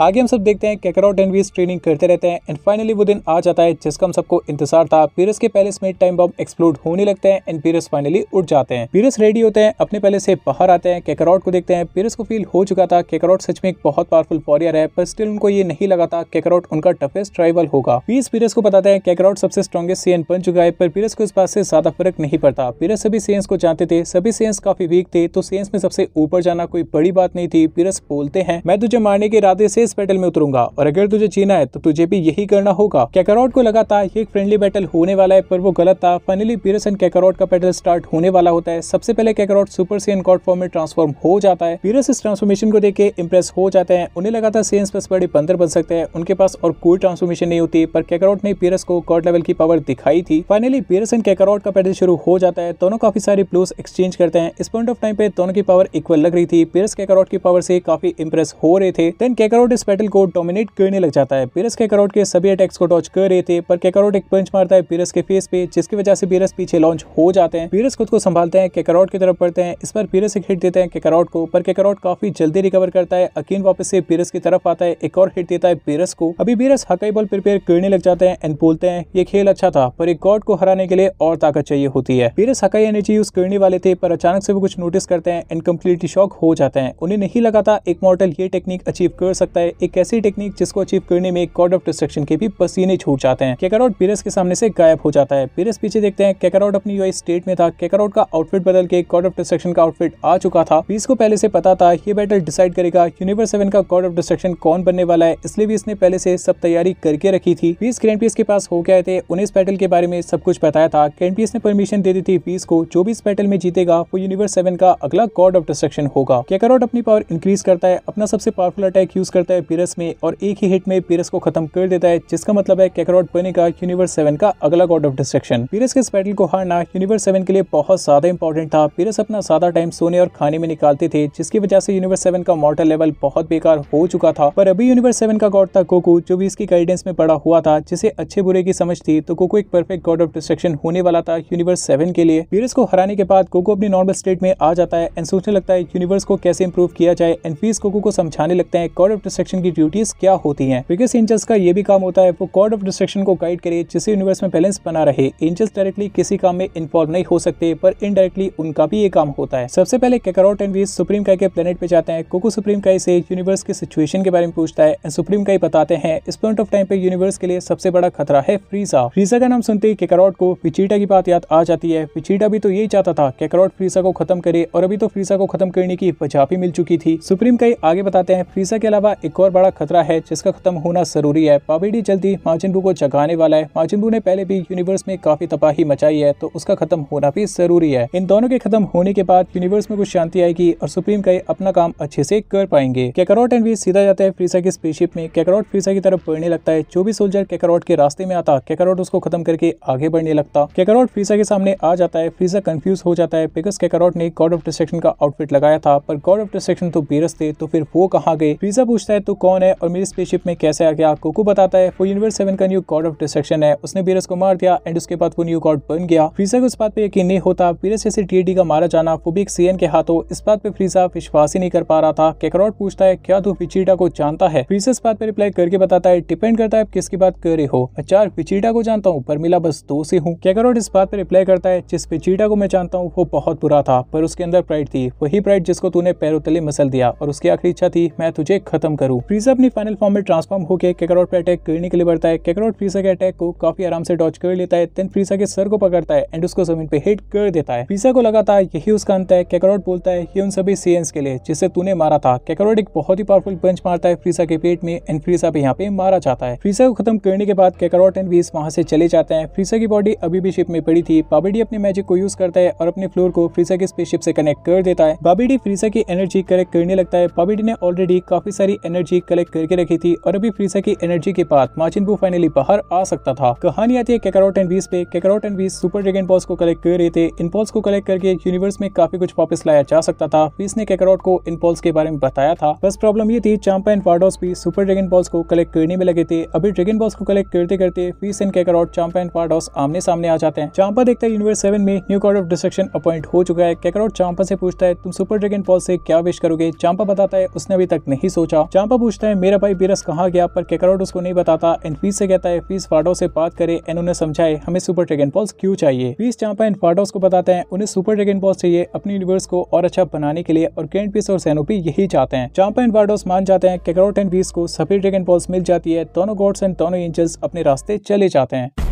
आगे हम सब देखते हैं कैकराउट एंड ट्रेनिंग करते रहते हैं एंड फाइनली वो दिन आ जाता है जिसका हम सबको इंतजार था पीरस के पैलेस में टाइम बॉम्ब एक्सप्लोड होने लगते हैं एंड पीरस फाइनली उठ जाते हैं पीरस रेडी होते हैं अपने पैलेस से बाहर आते हैं कैकराउट को देखते हैं पीरस को फील हो चुका था कैकराउट सच में एक बहुत पावरफुल वॉरियर है पर स्टिल उनको ये नहीं लगा था कैकराउट उनका टफेस्ट ट्राइवल होगा पीस पीरस को बताते हैं कैकराउट सबसे स्ट्रॉन्गेस्ट सीएन बन चुका है पर पीरस को इस बात से ज्यादा फर्क नहीं पड़ता पीरस सभी सीएंस को जानते थे सभी सीएंस काफी वीक थे तो सीएंस में सबसे ऊपर जाना कोई बड़ी बात नहीं थी पीरस बोलते हैं मैं तुझे मारने के इरादे से इस बैटल में उतरूंगा और अगर तुझे जीना है तो तुझे भी यही करना होगा कैकारोट को लगा था एक फ्रेंडली बैटल होने वाला है पर वो गलत था फाइनली पीरस एंड कैकारोट का बैटल स्टार्ट होने वाला होता है सबसे पहले Kakarot super Saiyan God form में ट्रांसफॉर्म हो जाता है पीरस इस ट्रांसफॉर्मेशन को देख के इम्प्रेस हो जाते हैं उन्हें लगा था सेंस प्लस बड़े बंदर बन सकते हैं उनके पास और कोई ट्रांसफॉर्मेशन नहीं होती पर कैकारोट ने पीरस को कॉट लेवल की पावर दिखाई थी फाइनली पीरस एंड कैकारोट का बैटल शुरू हो जाता है दोनों काफी सारी प्लूस एक्सचेंज करते हैं इस पॉइंट ऑफ टाइम पे दोनों की पावर इक्वल लग रही थी पीरस कैकारोट की पावर से काफी इम्प्रेस हो रहे थे देन कैकारोट पेरिस बैटल को डोमिनेट करने लग जाता है पेरस के करोट के सभी अटैक्स को टॉच कर रहे थे पर केकरोट एक पंच मारता है पेरस के फेस पे जिसकी वजह से पेरस पीछे लॉन्च हो जाते हैं पेरस खुद को संभालते हैं केकरोट की तरफ पड़ते हैं इस पर पेरस एक हिट देते हैं केकरोट को पर केकरोट काफी जल्दी रिकवर करता है अकीन वापस से पेरस की तरफ आता है एक और हिट देता है पेरस को अभी पेरस हकाई बॉल प्रिपेयर करने लग जाते हैं एंड बोलते हैं ये खेल अच्छा था पर एक गॉड को हराने के लिए और ताकत चाहिए होती है पेरस हकाई एनर्जी यूज करने वाले थे पर अचानक से वो कुछ नोटिस करते हैं एंड कम्प्लीटली शॉक हो जाते हैं उन्हें नहीं लगा था एक मॉडल ये टेक्निक अचीव कर सकता है जाता है एक ऐसी टेक्निक जिसको अचीव करने में गॉड ऑफ डिस्ट्रक्शन के भी पसीने छूट जाते हैं कैकारोट पीरस के सामने से गायब हो जाता है पीरस पीछे देखते हैं कैकारोट अपनी यूआई स्टेट में था कैकारोट का आउटफिट बदल के गॉड ऑफ डिस्ट्रक्शन का आउटफिट आ चुका था पीस को पहले से पता था ये बैटल डिसाइड करेगा यूनिवर्स सेवन का गॉड ऑफ डिस्ट्रक्शन कौन बनने वाला है इसलिए भी इसने पहले से सब तैयारी करके रखी थी पीस ग्रैंड पीस के पास हो गए थे उन्हें इस बैटल के बारे में सब कुछ बताया था ग्रैंड पीस ने परमिशन दे दी थी पीस को जो भी इस बैटल में जीतेगा वो यूनिवर्स सेवन का अगला गॉड ऑफ डिस्ट्रक्शन होगा कैकारोट अपनी पावर इंक्रीज करता है अपना सबसे पावरफुल अटैक यूज करता है देता है पीरस में और एक ही हिट में पीरस को खत्म कर देता है जिसका मतलब है कैकरॉट बनेगा यूनिवर्स सेवन का अगला गॉड ऑफ डिस्ट्रक्शन पीरस के इस बैटल को हारना यूनिवर्स सेवन के लिए बहुत ज्यादा इंपॉर्टेंट था पीरस अपना सादा टाइम सोने और खाने में निकालते थे जिसकी वजह से यूनिवर्स सेवन का मॉडल लेवल बहुत बेकार हो चुका था पर अभी यूनिवर्स सेवन का गॉड था कोको जो भी इसकी गाइडेंस में पड़ा हुआ था जिसे अच्छे बुरे की समझ थी तो कोको एक परफेक्ट गॉड ऑफ डिस्ट्रक्शन होने वाला था यूनिवर्स सेवन के लिए पीरस को हराने के बाद कोको अपनी नॉर्मल स्टेट में आ जाता है एंड सोचने लगता है यूनिवर्स को कैसे इंप्रूव किया जाए एंड फीस कोको को समझाने लगता है गॉड ऑफ डिस्ट्रक्शन की ड्यूटीज क्या होती है बिगेस्ट एंजल्स का ये भी काम होता है वो कॉर्ड ऑफ डिस्ट्रक्शन को गाइड करे जिससे यूनिवर्स में बैलेंस बना रहे एंजल्स डायरेक्टली किसी काम में इन्वॉल्व नहीं हो सकते पर इनडायरेक्टली उनका भी ये काम होता है सबसे पहले कैकरोट एंड वीस सुप्रीम काई के प्लेनेट पे जाते हैं कोको सुप्रीम काई से यूनिवर्स के सिचुएशन के बारे में पूछता है एंड सुप्रीम काई बताते हैं इस पॉइंट ऑफ टाइम पे यूनिवर्स के लिए सबसे बड़ा खतरा है फ्रीजा फ्रीजा का नाम सुनते ही कैकरोट को विचीटा की बात याद आ जाती है विचीटा भी तो यही चाहता था कैकरोट फ्रीजा को खत्म करे और अभी तो फ्रीजा को खत्म करने की वजह भी मिल चुकी थी सुप्रीम काई आगे बताते हैं फ्रीजा के अलावा एक और बड़ा खतरा है जिसका खत्म होना जरूरी है पावेडी जल्दी माजिनबू को जगाने वाला है माजिनबू ने पहले भी यूनिवर्स में काफी तबाही मचाई है तो उसका खत्म होना भी जरूरी है इन दोनों के खत्म होने के बाद यूनिवर्स में कुछ शांति आएगी और सुप्रीम का अपना काम अच्छे से कर पाएंगे कैकरोट एंड वी सीधा जाता है फ्रीसा की स्पेसशिप में कैकरोट फ्रीसा की तरफ बढ़ने लगता है जो भी सोल्जर कैकरोट के रास्ते में आता कैकरोट उसको खत्म करके आगे बढ़ने लगता कैकरोट फ्रीसा के सामने आ जाता है फ्रीसा कंफ्यूज हो जाता है बिकॉज कैकरोट ने गॉड ऑफ डिस्ट्रक्शन का आउटफिट लगाया था पर गॉड ऑफ डिस्ट्रक्शन तो बेरस थे तो फिर वो कहा गए फ्रीसा पूछता है है तो कौन है और मेरी स्पेसशिप में कैसे आ गया कोकू बताता है वो यूनिवर्स सेवन का न्यू गॉड ऑफ डिस्ट्रक्शन है उसने बीरस को मार दिया एंड उसके बाद वो न्यू गॉड बन गया फ्रीजा को इस बात पर यकीन नहीं होता बीरस जैसे टीएडी का मारा जाना वो भी एक सीएन के हाथों इस बात पर फ्रीजा विश्वास ही नहीं कर पा रहा था केकरॉट पूछता है क्या तू पिचीटा को जानता है फ्रीजा इस बात पर रिप्लाई करके बताता है डिपेंड करता है आप किसकी बात कर रहे हो मैं चार विचीटा को जानता हूँ पर मिला बस दो से हूँ केकरॉट इस बात पर रिप्लाई करता है जिस पिचीटा को मैं जानता हूँ वो बहुत बुरा था पर उसके अंदर प्राइड थी वही प्राइड जिसको तूने पैरों तले मसल दिया और उसकी आखिरी इच्छा थी मैं तुझे खत्म करूँ करूँ फ्रीजा अपनी फाइनल फॉर्म में ट्रांसफॉर्म होकर कैकरोट पर अटैक करने के लिए बढ़ता है कैकरोट फ्रीजा के अटैक को काफी आराम से डॉच कर लेता है देन फ्रीजा के सर को पकड़ता है एंड उसको जमीन पे हिट कर देता है फ्रीजा को लगाता है यही उसका अंत है कैकरोट बोलता है ये उन सभी सीएंस के लिए जिसे तूने मारा था कैकरोट एक बहुत ही पावरफुल पंच मारता है फ्रीजा के पेट में एंड फ्रीजा पे यहाँ पे मारा जाता है फ्रीजा को खत्म करने के बाद कैकरोट एंड बीस वहाँ से चले जाते हैं फ्रीजा की बॉडी अभी भी शिप में पड़ी थी बाबीडी अपने मैजिक को यूज करता है और अपने फ्लोर को फ्रीजा के स्पेसशिप से कनेक्ट कर देता है बाबीडी फ्रीजा की एनर्जी कनेक्ट करने लगता है बाबीडी ने ऑलरेडी काफी सारी एनर्जी एनर्जी कलेक्ट करके रखी थी और अभी फ्रीजा की एनर्जी के बाद माचिन बू फाइनली बाहर आ सकता था कहानी आती है केकारोट एंड बीस पे Kakarot and Beerus super dragon balls को कलेक्ट कर रहे थे इन बॉल्स को कलेक्ट करके यूनिवर्स में काफी कुछ वापस लाया जा सकता था बीस ने केकारोट को इन बॉल्स के बारे में बताया था बस प्रॉब्लम ये थी चांपा एंड वार्डोस भी सुपर ड्रेगन बॉल्स को कलेक्ट करने में लगे थे अभी ड्रेगन बॉल्स को कलेक्ट करते करते Beerus and Kakarot Champa and Vados आमने सामने आ जाते हैं चांपा देखता है यूनिवर्स सेवन में new god of destruction appoint हो चुका है केकारोट चांपा से पूछता है तुम सुपर ड्रेगन बॉल से क्या विश करोगे चांपा बताता है उसने अभी तक नहीं सोचा चांपा पापा पूछता है मेरा भाई बीरस कहाँ गया पर केकराउट उसको नहीं बताता एंड फीस से कहता है फीस फाडो से बात करे एन उन्हें समझाए हमें सुपर ट्रेगन पॉल्स क्यों चाहिए फीस चांपा एंड फाडोस को बताते हैं उन्हें सुपर ट्रेगन पॉल्स चाहिए अपने यूनिवर्स को और अच्छा बनाने के लिए और ग्रैंड पीस और सैनोपी यही चाहते हैं चांपा एंड फाडोस मान जाते हैं केकराउट एंड पीस को सभी ड्रेगन पॉल्स मिल जाती है दोनों गॉड्स एंड दोनों एंजल्स अपने रास्ते चले जाते हैं